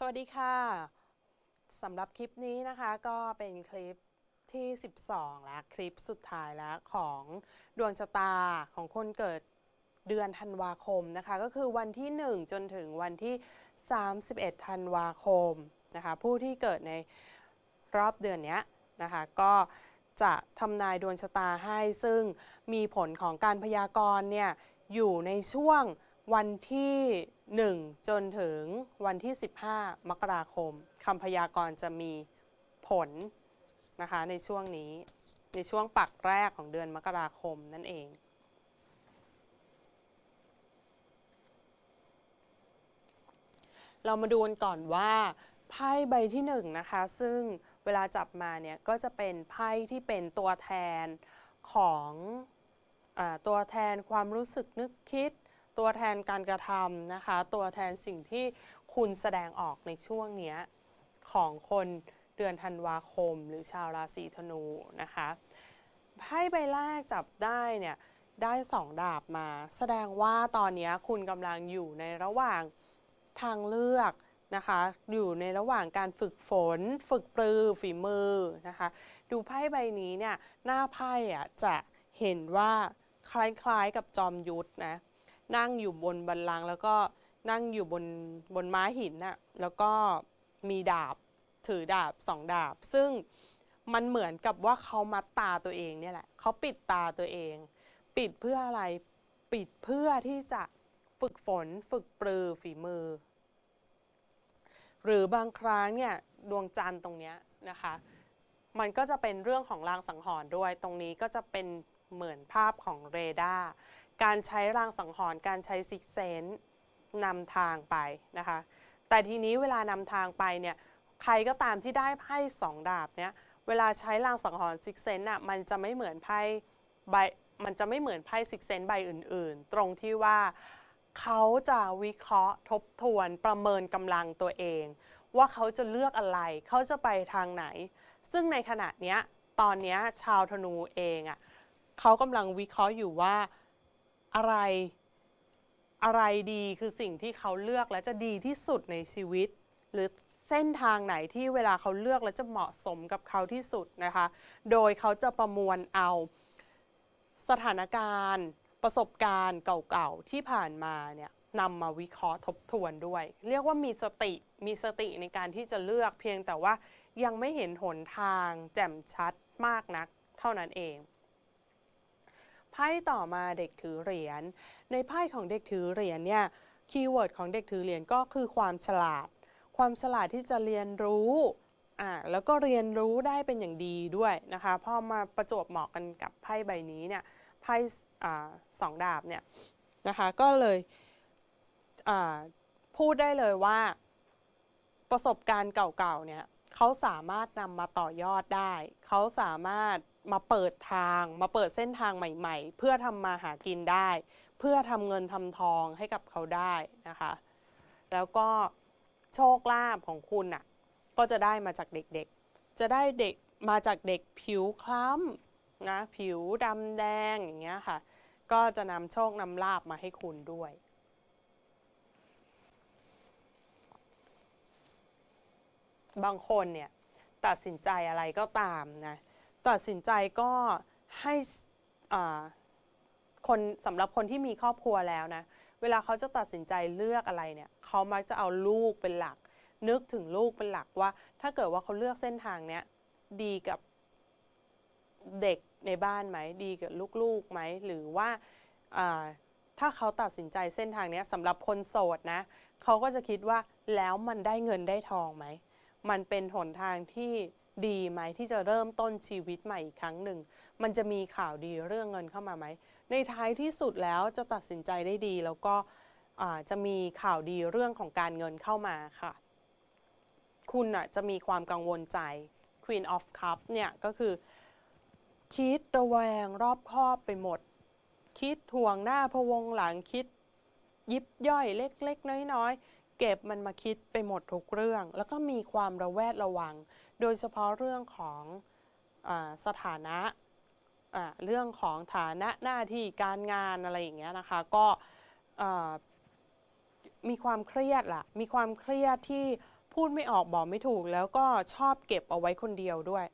สวัสดีค่ะสำหรับคลิปนี้นะคะก็เป็นคลิปที่ 12 และคลิปสุดท้ายแล้วของดวงชะตาของคนเกิดเดือนธันวาคมนะคะก็คือวันที่ 1 จนถึงวันที่ 31 ธันวาคมนะคะผู้ที่เกิดในรอบเดือนนี้นะคะก็จะทำนายดวงชะตาให้ซึ่งมีผลของการพยากรณ์เนี่ยอยู่ในช่วงวันที่ 1 จนถึงวันที่ 15 มกราคม คำพยากรณ์จะมีผลนะคะในช่วงนี้ในช่วงปักแรกของเดือนมกราคมนั่นเอง เรามาดูกันก่อนว่าไพ่ใบที่1นนะคะซึ่งเวลาจับมาเนี่ยก็จะเป็นไพ่ที่เป็นตัวแทนของอตัวแทนความรู้สึกนึกคิดตัวแทนการกระทำนะคะ ตัวแทนสิ่งที่คุณแสดงออกในช่วงนี้ของคนเดือนธันวาคมหรือชาวราศีธนูนะคะ ไพ่ใบแรกจับได้เนี่ยได้สองดาบมา แสดงว่าตอนนี้คุณกำลังอยู่ในระหว่างทางเลือกนะคะ อยู่ในระหว่างการฝึกฝนฝึกปรือฝีมือนะคะ ดูไพ่ใบนี้เนี่ยหน้าไพ่อ่ะจะเห็นว่าคล้ายๆกับจอมยุทธนะนั่งอยู่บนบันลังแล้วก็นั่งอยู่บนบนม้าหินน่ะแล้วก็มีดาบถือดาบสองดาบ ซึ่งมันเหมือนกับว่าเขามัดตาตัวเองเนี่ยแหละเขาปิดตาตัวเอง ปิดเพื่ออะไรปิดเพื่อที่จะฝึกฝน ฝึกปรือฝีมือ หรือบางครั้งเนี่ยดวงจันทร์ตรงเนี้ยนะคะ มันก็จะเป็นเรื่องของรางสังหรณ์ด้วย ตรงนี้ก็จะเป็นเหมือนภาพของเรดาร์การใช้รางสังหรณ์การใช้ซิกเซนนำทางไปนะคะ แต่ ทีนี้เวลานำทางไปเนี่ย ใครก็ตามที่ได้ไพ่สองดาบเนี่ย เวลาใช้รางสังหรณ์ซิกเซนน่ะ มันจะไม่เหมือนไพ่ใบ มันจะไม่เหมือนไพ่ซิกเซนใบอื่นๆ ตรงที่ว่าเขาจะวิเคราะห์ทบทวนประเมินกำลังตัวเอง ว่าเขาจะเลือกอะไร เขาจะไปทางไหน ซึ่งในขณะเนี้ยตอนนี้ชาวธนูเองอะ่ะเขากำลังวิเคราะห์อยู่ว่าอะไรอะไรดีคือสิ่งที่เขาเลือกและจะดีที่สุดในชีวิต หรือเส้นทางไหนที่เวลาเขาเลือกและจะเหมาะสมกับเขาที่สุดนะคะโดยเขาจะประมวลเอาสถานการณ์ ประสบการณ์เก่าๆที่ผ่านมาเนี่ยนำมาวิเคราะห์ทบทวนด้วย เรียกว่ามีสติมีสติในการที่จะเลือกเพียงแต่ว่ายังไม่เห็นหนทางแจ่มชัดมากนักเท่านั้นเองไพ่ต่อมาเด็กถือเหรียญ ในไพ่ของเด็กถือเหรียญเนี่ย คีย์เวิร์ดของเด็กถือเหรียญก็คือความฉลาด ความฉลาดที่จะเรียนรู้อ่าแล้วก็เรียนรู้ได้เป็นอย่างดีด้วยนะคะ พอมาประจวบเหมาะกันกับไพ่ใบนี้เนี่ย ไพ่อ่าสองดาบเนี่ยนะคะ ก็เลยอ่าพูดได้เลยว่าประสบการณ์เก่าๆ เนี่ยเขาสามารถนำมาต่อยอดได้ เขาสามารถมาเปิดทางมาเปิดเส้นทางใหม่ ๆ เพื่อทำมาหากินได้ เพื่อทำเงินทำทองให้กับเขาได้นะคะ แล้วก็โชคลาภของคุณน่ะก็จะได้มาจากเด็กๆ จะได้เด็กมาจากเด็กผิวคล้ำนะผิวดำแดงอย่างเงี้ยค่ะ ก็จะนำโชคนำลาบมาให้คุณด้วย บางคนเนี่ยตัดสินใจอะไรก็ตามนะตัดสินใจก็ให้คนสำหรับคนที่มีครอบครัวแล้วนะเวลาเขาจะตัดสินใจเลือกอะไรเนี่ยเขามักจะเอาลูกเป็นหลัก นึกถึงลูกเป็นหลักว่า ถ้าเกิดว่าเขาเลือกเส้นทางเนี้ยดีกับเด็กในบ้านไหมดีกับลูกๆไหมหรือว่าถ้าเขาตัดสินใจเส้นทางนี้สำหรับคนโสดนะเขาก็จะคิดว่าแล้วมันได้เงินได้ทองไหมมันเป็นหนทางที่ดีไหมที่จะเริ่มต้นชีวิตใหม่อีกครั้งหนึ่ง มันจะมีข่าวดีเรื่องเงินเข้ามาไหม ในท้ายที่สุดแล้วจะตัดสินใจได้ดีแล้วก็จะมีข่าวดีเรื่องของการเงินเข้ามาค่ะ คุณจะมีความกังวลใจ Queen of Cup เนี่ยก็คือคิดระแวงรอบคอบไปหมด คิดทวงหน้าพวงหลังคิดยิบย่อยเล็กๆน้อย ๆ เก็บมันมาคิดไปหมดทุกเรื่อง แล้วก็มีความระแวดระวังโดยเฉพาะเรื่องของอสถานะเรื่องของฐานะหน้าที่การงานอะไรอย่างเงี้ยนะคะก็มีความเครียดละ่ะ มีความเครียดที่พูดไม่ออกบอกไม่ถูก แล้วก็ชอบเก็บเอาไว้คนเดียวด้วย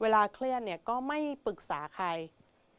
เวลาเครียดเนี่ยก็ไม่ปรึกษาใคร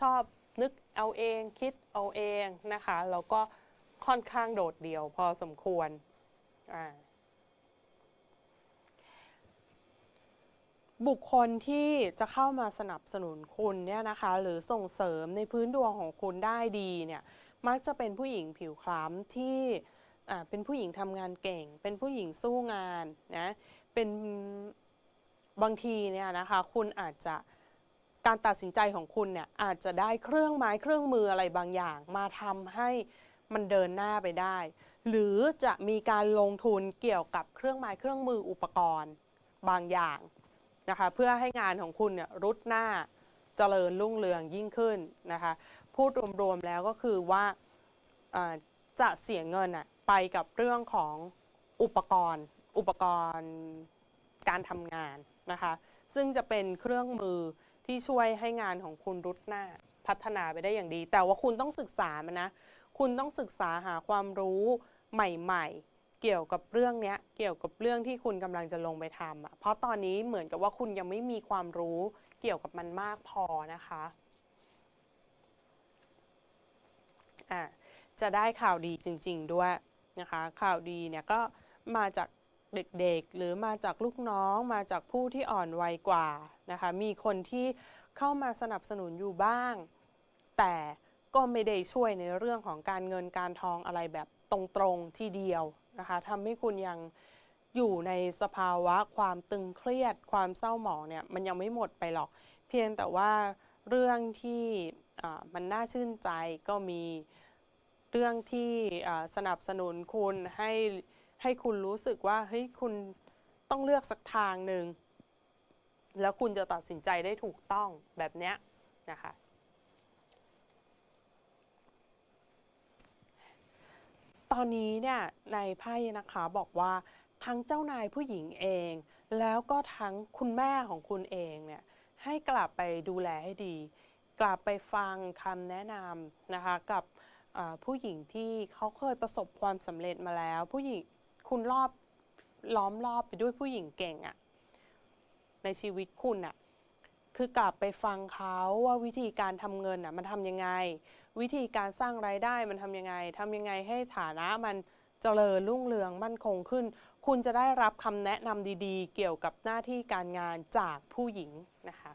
ชอบนึกเอาเอง คิดเอาเองนะคะแล้วก็ค่อนข้างโดดเดี่ยว พอสมควรอ่าบุคคลที่จะเข้ามาสนับสนุนคุณเนี่ยนะคะหรือส่งเสริมในพื้นดวงของคุณได้ดีเนี่ยมักจะเป็นผู้หญิงผิวคล้ำที่เป็นผู้หญิงทำงานเก่ง เป็นผู้หญิงสู้งานนะเป็นบางทีเนี่ยนะคะคุณอาจจะการตัดสินใจของคุณเนี่ยอาจจะได้เครื่องไม้เครื่องมืออะไรบางอย่าง มาทำให้มันเดินหน้าไปได้ หรือจะมีการลงทุนเกี่ยวกับเครื่องไม้เครื่องมืออุปกรณ์บางอย่างนะคะเพื่อให้งานของคุณเนี่ยรุดหน้าเจริญรุ่งเรืองยิ่งขึ้นนะคะพูดรวมๆ แล้วก็คือว่าจะเสียเงินไปกับเรื่องของอุปกรณ์ อุปกรณ์การทำงานนะคะซึ่งจะเป็นเครื่องมือที่ช่วยให้งานของคุณรุดหน้าพัฒนาไปได้อย่างดี แต่ว่าคุณต้องศึกษามันนะคุณต้องศึกษาหาความรู้ใหม่ๆเกี่ยวกับเรื่องนี้เกี่ยวกับเรื่องที่คุณกำลังจะลงไปทำอ่ะเพราะตอนนี้เหมือนกับว่าคุณยังไม่มีความรู้เกี่ยวกับมันมากพอนะคะอ่ะจะได้ข่าวดีจริงๆด้วยนะคะข่าวดีเนี่ยก็มาจากเด็กๆหรือมาจากลูกน้องมาจากผู้ที่อ่อนวัยกว่านะคะมีคนที่เข้ามาสนับสนุนอยู่บ้าง แต่ก็ไม่ได้ช่วยในเรื่องของการเงินการทองอะไรแบบตรงๆทีเดียวนะคะทำให้คุณยังอยู่ในสภาวะความตึงเครียดความเศร้าหมองเนี่ยมันยังไม่หมดไปหรอกเพียงแต่ว่าเรื่องที่มันน่าชื่นใจก็มีเรื่องที่สนับสนุนคุณ ให้ให้คุณรู้สึกว่าเฮ้ยคุณต้องเลือกสักทางหนึ่ง แล้วคุณจะตัดสินใจได้ถูกต้องแบบเนี้ยนะคะตอนนี้เนี่ยในไพ่นะคะบอกว่าทั้งเจ้านายผู้หญิงเอง แล้วก็ทั้งคุณแม่ของคุณเองเนี่ยให้กลับไปดูแลให้ดี กลับไปฟังคำแนะนำนะคะกับผู้หญิงที่เขาเคยประสบความสำเร็จมาแล้ว ผู้หญิงคุณรอบล้อมรอบไปด้วยผู้หญิงเก่งอะในชีวิตคุณอะคือกลับไปฟังเขาว่าวิธีการทำเงินอ่ะมันทํำยังไง วิธีการสร้างรายได้มันทํำยังไง ทำยังไงให้ฐานะมันจเจริญรุ่งเรืองมั่นคงขึ้น คุณจะได้รับคำแนะนำดีๆ เกี่ยวกับหน้าที่การงานจากผู้หญิงนะคะ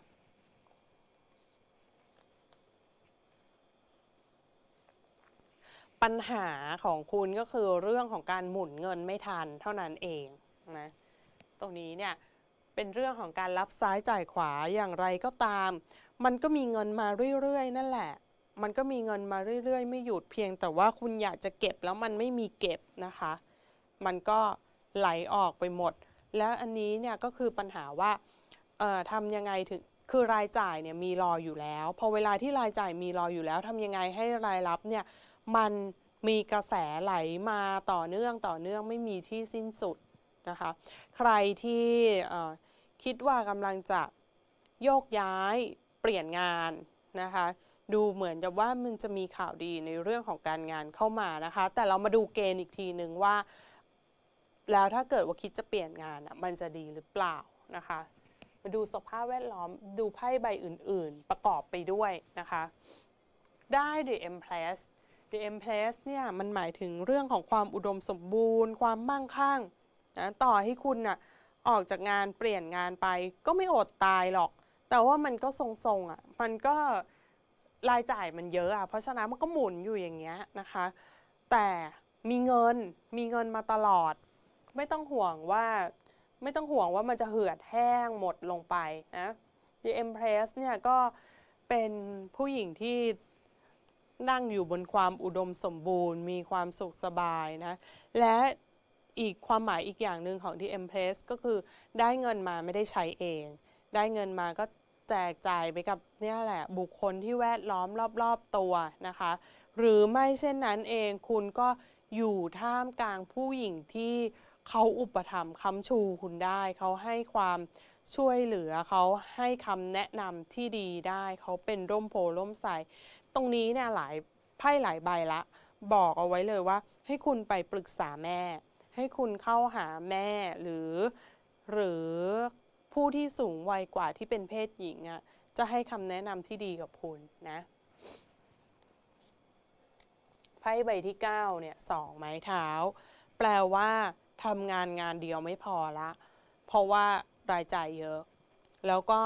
ปัญหาของคุณก็คือเรื่องของการหมุนเงินไม่ทันเท่านั้นเองนะตรงนี้เนี่ยเป็นเรื่องของการรับซ้ายจ่ายขวาอย่างไรก็ตาม มันก็มีเงินมาเรื่อยๆนั่นแหละ มันก็มีเงินมาเรื่อยๆ ไม่หยุดเพียง แต่ว่าคุณอยากจะเก็บแล้วมันไม่มีเก็บนะคะ มันก็ไหลออกไปหมด แล้วอันนี้เนี่ยก็คือปัญหาว่าทำยังไงถึงคือรายจ่ายเนี่ยมีรออยู่แล้วพอเวลาที่รายจ่ายมีรออยู่แล้วทำยังไงให้รายรับเนี่ยมันมีกระแสไหลมาต่อเนื่องต่อเนื่องไม่มีที่สิ้นสุดนะคะใครที่คิดว่ากำลังจะโยกย้ายเปลี่ยนงานนะคะดูเหมือนจะว่ามันจะมีข่าวดีในเรื่องของการงานเข้ามานะคะแต่เรามาดูเกณฑ์อีกทีหนึ่งว่า แล้วถ้าเกิดว่าคิดจะเปลี่ยนงานมันจะดีหรือเปล่านะคะมาดูสภาพแวดล้อมดูไพ่ใบอื่นๆประกอบไปด้วยนะคะได้ The Empress The Empress เนี่ยมันหมายถึงเรื่องของความอุดมสมบูรณ์ ความมั่งคั่งนะต่อให้คุณน่ะออกจากงานเปลี่ยนงานไป ก็ไม่อดตายหรอก แต่ว่ามันก็ทรงๆอ่ะมันก็รายจ่ายมันเยอะอ่ะเพราะฉะนั้นมันก็หมุนอยู่อย่างเงี้ยนะคะแต่มีเงินมีเงินมาตลอด ไม่ต้องห่วงว่าไม่ต้องห่วงว่ามันจะเหือดแห้งหมดลงไปนะดีเอ็มเพรสเนี่ยก็เป็นผู้หญิงที่นั่งอยู่บนความอุดมสมบูรณ์ มีความสุขสบายนะและอีกความหมายอีกอย่างหนึ่งของที่ e m p เพลสก็คือได้เงินมาไม่ได้ใช้เอง ได้เงินมาก็แจกจ่ายไปกับเนี่ยแหละ บุคคลที่แวดล้อมรอบๆตัวนะคะ หรือไม่เช่นนั้นเองคุณก็อยู่ท่ามกลางผู้หญิงที่เขาอุปถัมภ์ค้ำชูคุณได้ เขาให้ความช่วยเหลือเขาให้คำแนะนำที่ดีได้ เขาเป็นร่มโพล่มใสตรงนี้เนี่ยหลายไพ่หลายใบละ บอกเอาไว้เลยว่า ให้คุณไปปรึกษาแม่ให้คุณเข้าหาแม่หรือ หรือผู้ที่สูงวัยกว่าที่เป็นเพศหญิงอะ่ะจะให้คำแนะนำที่ดีกับคุณนะไพ่ใบที่9เนี่ยสองไม้เท้า แปลว่าทำงานงานเดียวไม่พอละเพราะว่ารายจ่ายเยอะ แล้วก็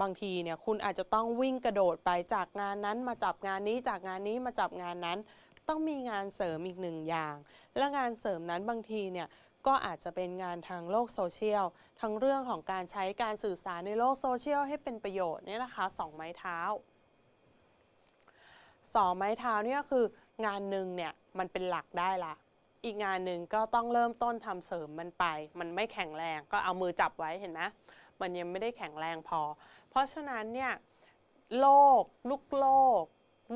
บางทีเนี่ยคุณอาจจะต้องวิ่งกระโดดไปจากงานนั้นมาจับงานนี้ จากงานนี้มาจับงานนั้นต้องมีงานเสริมอีกหนึ่งอย่าง และงานเสริมนั้นบางทีเนี่ยก็อาจจะเป็นงานทางโลก โซเชียล ทั้งเรื่องของการใช้การสื่อสารในโลก โซเชียลให้เป็นประโยชน์เนี่ยนะคะสองไม้เท้าสองไม้เท้าเนี่ยคืองานหนึ่งเนี่ยมันเป็นหลักได้ละอีกงานหนึ่งก็ต้องเริ่มต้นทำเสริมมันไป มันไม่แข็งแรงก็เอามือจับไว้เห็นไหมมันยังไม่ได้แข็งแรงพอ เพราะฉะนั้นเนี่ยโลกลูกโลก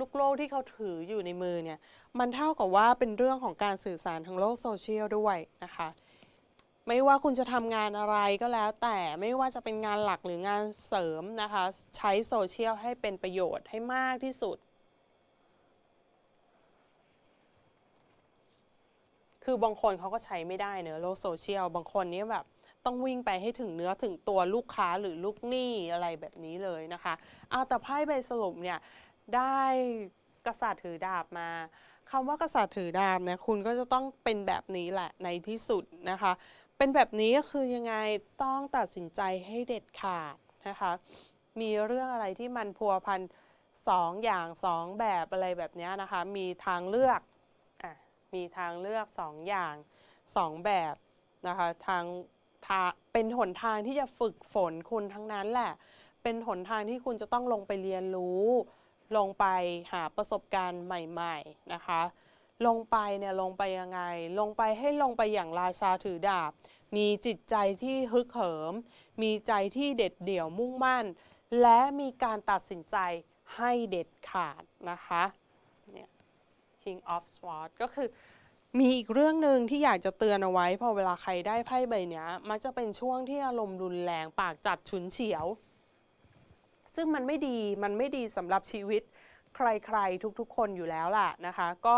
ลูกโลกที่เขาถืออยู่ในมือเนี่ยมันเท่ากับว่าเป็นเรื่องของการสื่อสารทางโลกโซเชียลด้วยนะคะ ไม่ว่าคุณจะทำงานอะไรก็แล้ว แต่ไม่ว่าจะเป็นงานหลักหรืองานเสริมนะคะใช้โซเชียลให้เป็นประโยชน์ให้มากที่สุด คือบางคนเขาก็ใช้ไม่ได้เนอะโลกโซเชียลบางคนนี่แบบต้องวิ่งไปให้ถึงเนื้อถึงตัวลูกค้าหรือลูกหนี้อะไรแบบนี้เลยนะคะเอาแต่ไพ่ใบสรุปเนี่ยได้กษัตริย์ถือดาบมาคำว่ากษัตริย์ถือดาบเนี่ยคุณก็จะต้องเป็นแบบนี้แหละในที่สุดนะคะเป็นแบบนี้ก็คือยังไงต้องตัดสินใจให้เด็ดขาดนะคะมีเรื่องอะไรที่มันพัวพันสองอย่างสองแบบอะไรแบบนี้นะคะมีทางเลือกอ่ะมีทางเลือกสองอย่างสองแบบนะคะทางทาเป็นหนทางที่จะฝึกฝนคุณทั้งนั้นแหละ เป็นหนทางที่คุณจะต้องลงไปเรียนรู้ลงไปหาประสบการณ์ใหม่ๆนะคะ ลงไปเนี่ยลงไปยังไง ลงไปให้ลงไปอย่างราชาถือดาบ มีจิตใจที่ฮึกเหิม มีใจที่เด็ดเดี่ยวมุ่งมั่น และมีการตัดสินใจให้เด็ดขาดนะคะเนี่ย King of Swords ก็คือ มีอีกเรื่องหนึ่งที่อยากจะเตือนเอาไว้พอเวลาใครได้ไพ่ใบนี้มันจะเป็นช่วงที่อารมณ์รุนแรงปากจัดฉุนเฉียวซึ่งมันไม่ดี มันไม่ดีสำหรับชีวิตใครๆทุกๆคนอยู่แล้วล่ะนะคะ ก็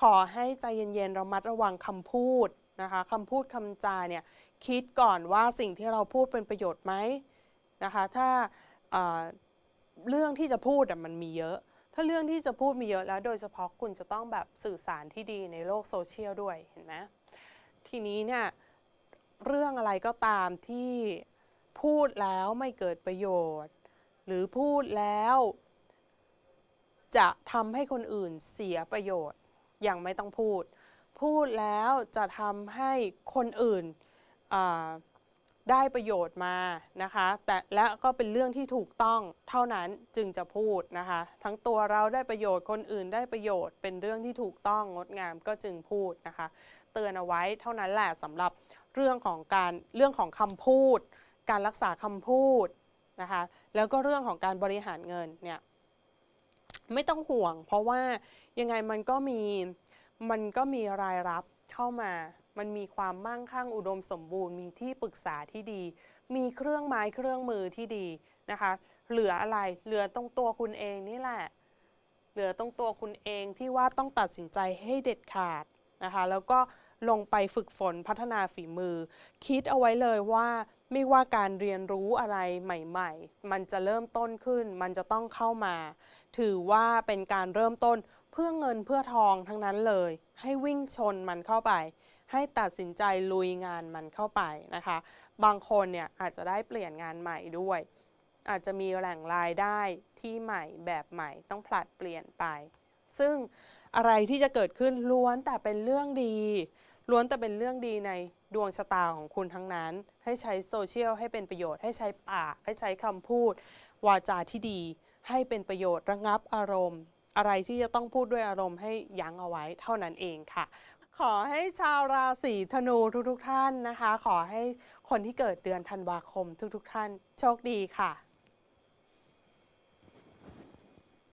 ขอให้ใจเย็นๆระมัดระวังคำพูดนะคะคำพูดคำจาเนี่ยคิดก่อนว่าสิ่งที่เราพูดเป็นประโยชน์ไหมนะคะ ถ้าเรื่องที่จะพูดมันมีเยอะ ถ้าเรื่องที่จะพูดมีเยอะแล้ว โดยเฉพาะคุณจะต้องแบบสื่อสารที่ดีในโลกโซเชียลด้วยเห็นไหมทีนี้เนี่ยเรื่องอะไรก็ตามที่พูดแล้วไม่เกิดประโยชน์หรือพูดแล้วจะทำให้คนอื่นเสียประโยชน์อย่างไม่ต้องพูด พูดแล้วจะทำให้คนอื่นได้ประโยชน์มานะคะแต่และก็เป็นเรื่องที่ถูกต้องเท่านั้นจึงจะพูดนะคะทั้งตัวเราได้ประโยชน์คนอื่นได้ประโยชน์เป็นเรื่องที่ถูกต้องงดงามก็จึงพูดนะคะเตือนเอาไว้เท่านั้นแหละสำหรับเรื่องของการเรื่องของคำพูด การรักษาคำพูดนะคะแล้วก็เรื่องของการบริหารเงินเนี่ยไม่ต้องห่วง เพราะว่ายังไงมันก็มีมันก็มีรายรับเข้ามา มันมีความมั่งคั่งอุดมสมบูรณ์มีที่ปรึกษาที่ดี มีเครื่องไม้เครื่องมือที่ดีนะคะเหลืออะไรเหลือตรงตัวคุณเองนี่แหละ เหลือตรงตัวคุณเองที่ว่าต้องตัดสินใจให้เด็ดขาดนะคะแล้วก็ลงไปฝึกฝนพัฒนาฝีมือ คิดเอาไว้เลยว่าไม่ว่าการเรียนรู้อะไรใหม่ๆ มันจะเริ่มต้นขึ้นมันจะต้องเข้ามา ถือว่าเป็นการเริ่มต้นเพื่อเงินเพื่อทองทั้งนั้นเลย ให้วิ่งชนมันเข้าไป ให้ตัดสินใจลุยงานมันเข้าไปนะคะ บางคนเนี่ยอาจจะได้เปลี่ยนงานใหม่ด้วย อาจจะมีแหล่งรายได้ที่ใหม่แบบใหม่ ต้องผลัดเปลี่ยนไป ซึ่งอะไรที่จะเกิดขึ้นล้วนแต่เป็นเรื่องดี ล้วนแต่เป็นเรื่องดีในดวงชะตาของคุณทั้งนั้น ให้ใช้โซเชียลให้เป็นประโยชน์ให้ใช้ปาก ให้ใช้คำพูด วาจาที่ดี ให้เป็นประโยชน์ระงับอารมณ์ อะไรที่จะต้องพูดด้วยอารมณ์ให้ยั้งเอาไว้เท่านั้นเองค่ะ ขอให้ชาวราศีธนูทุกๆท่านนะคะ ขอให้คนที่เกิดเดือนธันวาคมทุก ๆท่าน โชคดีค่ะ